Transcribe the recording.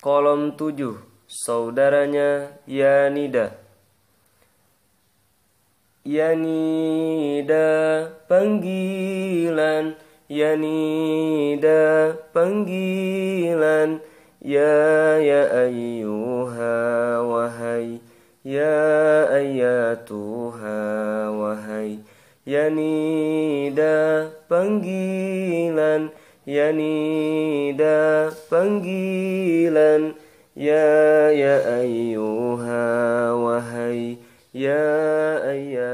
Kolom 7 Saudaranya Yanida Yanida panggilan Yanida panggilan Ya ya ayuha wahai Ya ayatuha wahai Yanida panggilan ينيدا panggilan ya ya ayuha wahai ya ayah